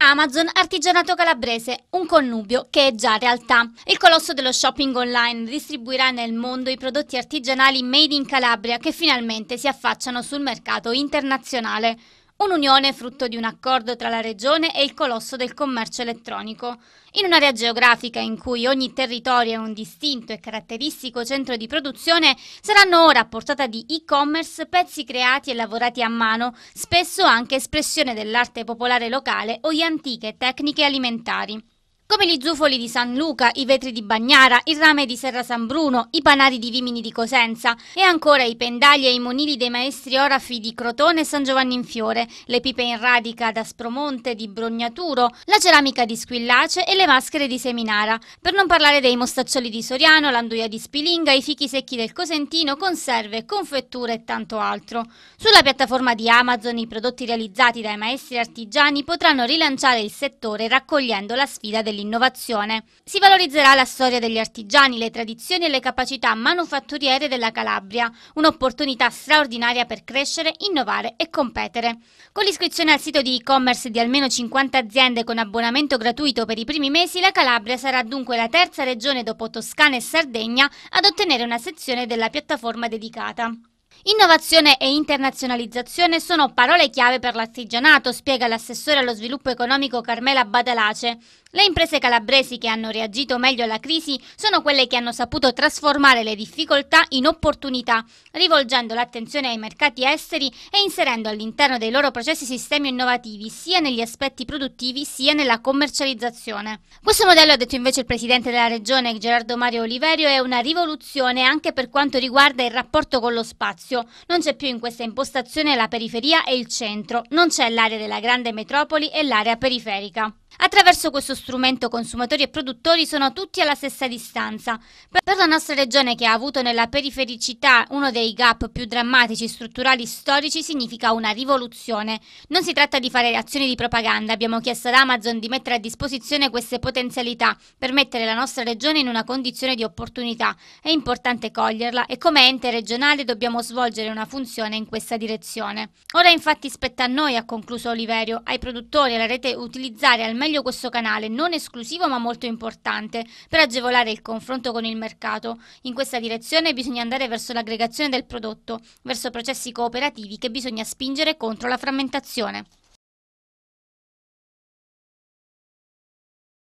Amazon Artigianato Calabrese, un connubio che è già realtà. Il colosso dello shopping online distribuirà nel mondo i prodotti artigianali made in Calabria che finalmente si affacciano sul mercato internazionale. Un'unione frutto di un accordo tra la Regione e il colosso del commercio elettronico. In un'area geografica in cui ogni territorio è un distinto e caratteristico centro di produzione, saranno ora a portata di e-commerce pezzi creati e lavorati a mano, spesso anche espressione dell'arte popolare locale o di antiche tecniche alimentari come gli zufoli di San Luca, i vetri di Bagnara, il rame di Serra San Bruno, i panari di Vimini di Cosenza e ancora i pendagli e i monili dei maestri orafi di Crotone e San Giovanni in Fiore, le pipe in radica da Spromonte di Brognaturo, la ceramica di Squillace e le maschere di Seminara, per non parlare dei mostaccioli di Soriano, l'anduia di Spilinga, i fichi secchi del Cosentino, conserve, confetture e tanto altro. Sulla piattaforma di Amazon i prodotti realizzati dai maestri artigiani potranno rilanciare il settore raccogliendo la sfida del dell'innovazione. Si valorizzerà la storia degli artigiani, le tradizioni e le capacità manufatturiere della Calabria, un'opportunità straordinaria per crescere, innovare e competere. Con l'iscrizione al sito di e-commerce di almeno 50 aziende con abbonamento gratuito per i primi mesi, la Calabria sarà dunque la terza regione dopo Toscana e Sardegna ad ottenere una sezione della piattaforma dedicata. Innovazione e internazionalizzazione sono parole chiave per l'artigianato, spiega l'assessore allo sviluppo economico Carmela Badalace, le imprese calabresi che hanno reagito meglio alla crisi sono quelle che hanno saputo trasformare le difficoltà in opportunità, rivolgendo l'attenzione ai mercati esteri e inserendo all'interno dei loro processi sistemi innovativi sia negli aspetti produttivi sia nella commercializzazione. Questo modello, ha detto invece il presidente della regione Gerardo Mario Oliverio, è una rivoluzione anche per quanto riguarda il rapporto con lo spazio. Non c'è più in questa impostazione la periferia e il centro, non c'è l'area della grande metropoli e l'area periferica. Attraverso questo strumento consumatori e produttori sono tutti alla stessa distanza. Per la nostra regione che ha avuto nella perifericità uno dei gap più drammatici, strutturali, storici, significa una rivoluzione. Non si tratta di fare azioni di propaganda, abbiamo chiesto ad Amazon di mettere a disposizione queste potenzialità per mettere la nostra regione in una condizione di opportunità. È importante coglierla e come ente regionale dobbiamo svolgere una funzione in questa direzione. Ora infatti spetta a noi, ha concluso Oliverio, ai produttori e alla rete utilizzare al meglio meglio questo canale, non esclusivo ma molto importante, per agevolare il confronto con il mercato. In questa direzione bisogna andare verso l'aggregazione del prodotto, verso processi cooperativi che bisogna spingere contro la frammentazione.